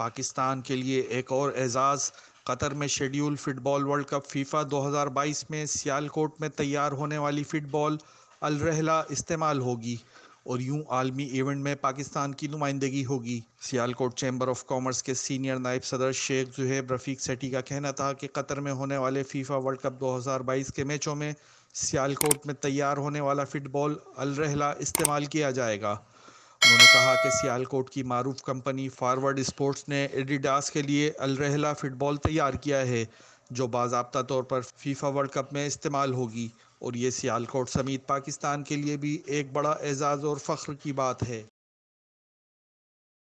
पाकिस्तान के लिए एक और एजाज़ कतर में schedule football World Cup FIFA 2022 में सियालकोट में तैयार होने वाली फुटबॉल अलरहला इस्तेमाल होगी और यूं आलमी इवेंट में पाकिस्तान की नुमाइंदगी होगी सियालकोट चैम्बर ऑफ कॉमर्स के सीनियर नायब सदर शेख जुहेब रफीक सेठी का कहना था कि कतर में होने वाले फीफा वर्ल्ड कप 2022 के मैचों में सियालकोट में तैयार होने वाला फुटबॉल अलरहला इस्तेमाल किया जाएगा उन्होंने कहा कि सियालकोट की मारूफ कंपनी फारवर्ड स्पोर्ट्स ने एडिडास के लिए अलरहला फुटबॉल तैयार किया है जो बाबा तौर पर फीफा वर्ल्ड कप में इस्तेमाल होगी और ये सियालकोट समेत पाकिस्तान के लिए भी एक बड़ा एजाज़ और फ़ख्र की बात है